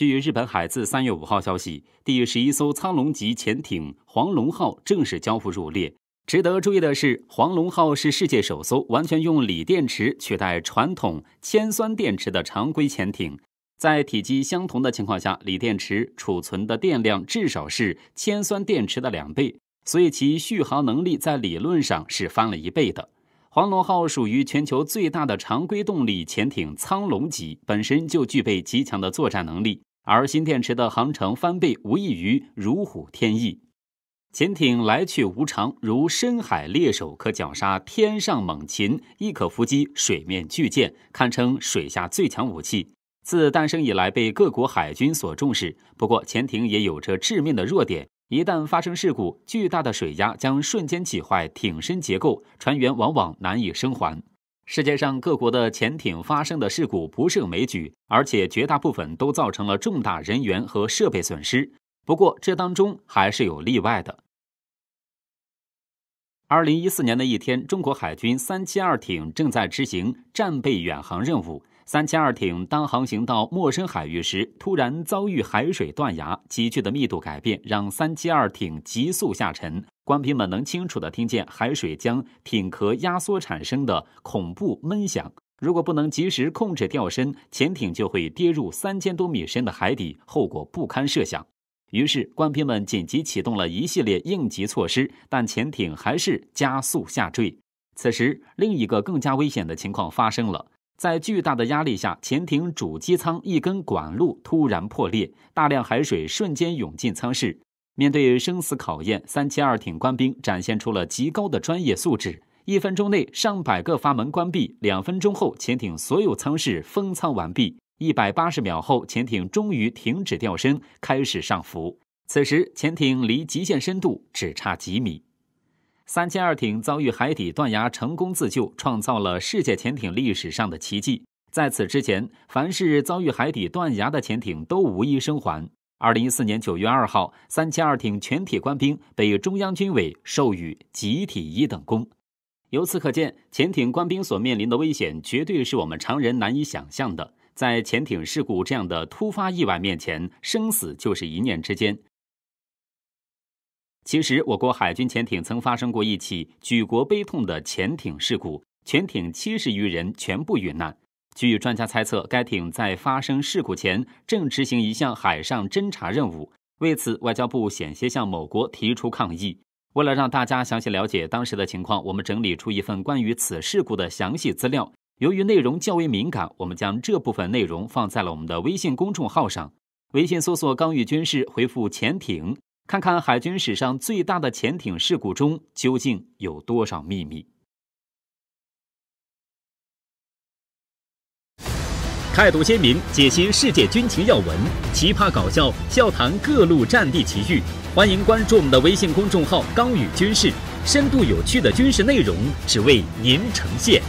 据日本海自三月五号消息，第十一艘苍龙级潜艇黄龙号正式交付入列。值得注意的是，黄龙号是世界首艘完全用锂电池取代传统铅酸电池的常规潜艇。在体积相同的情况下，锂电池储存的电量至少是铅酸电池的两倍，所以其续航能力在理论上是翻了一倍的。黄龙号属于全球最大的常规动力潜艇苍龙级，本身就具备极强的作战能力。而新电池的航程翻倍，无异于如虎添翼。潜艇来去无常，如深海猎手，可绞杀天上猛禽，亦可伏击水面巨舰，堪称水下最强武器。自诞生以来，被各国海军所重视。不过，潜艇也有着致命的弱点：一旦发生事故，巨大的水压将瞬间挤坏艇身结构，船员往往难以生还。世界上各国的潜艇发生的事故不胜枚举，而且绝大部分都造成了重大人员和设备损失。不过，这当中还是有例外的。二零一四年的一天，中国海军三七二艇正在执行战备远航任务。三七二艇当航行到陌生海域时，突然遭遇海水断崖，急剧的密度改变让三七二艇急速下沉。官兵们能清楚地听见海水将艇壳压缩产生的恐怖闷响。如果不能及时控制掉深，潜艇就会跌入三千多米深的海底，后果不堪设想。于是，官兵们紧急启动了一系列应急措施，但潜艇还是加速下坠。此时，另一个更加危险的情况发生了。在巨大的压力下，潜艇主机舱一根管路突然破裂，大量海水瞬间涌进舱室。面对生死考验，三七二艇官兵展现出了极高的专业素质。一分钟内，上百个阀门关闭；两分钟后，潜艇所有舱室封舱完毕。一百八十秒后，潜艇终于停止掉身，开始上浮。此时，潜艇离极限深度只差几米。三七二艇遭遇海底断崖成功自救，创造了世界潜艇历史上的奇迹。在此之前，凡是遭遇海底断崖的潜艇都无一生还。二零一四年九月二号，三七二艇全体官兵被中央军委授予集体一等功。由此可见，潜艇官兵所面临的危险绝对是我们常人难以想象的。在潜艇事故这样的突发意外面前，生死就是一念之间。其实，我国海军潜艇曾发生过一起举国悲痛的潜艇事故，全艇七十余人全部遇难。据专家猜测，该艇在发生事故前正执行一项海上侦察任务。为此，外交部险些向某国提出抗议。为了让大家详细了解当时的情况，我们整理出一份关于此事故的详细资料。由于内容较为敏感，我们将这部分内容放在了我们的微信公众号上。微信搜索“刚玉军事”，回复“潜艇”。看看海军史上最大的潜艇事故中究竟有多少秘密？态度鲜明解析世界军情要闻，奇葩搞笑笑谈各路战地奇遇，欢迎关注我们的微信公众号“刚宇军事”，深度有趣的军事内容，只为您呈现。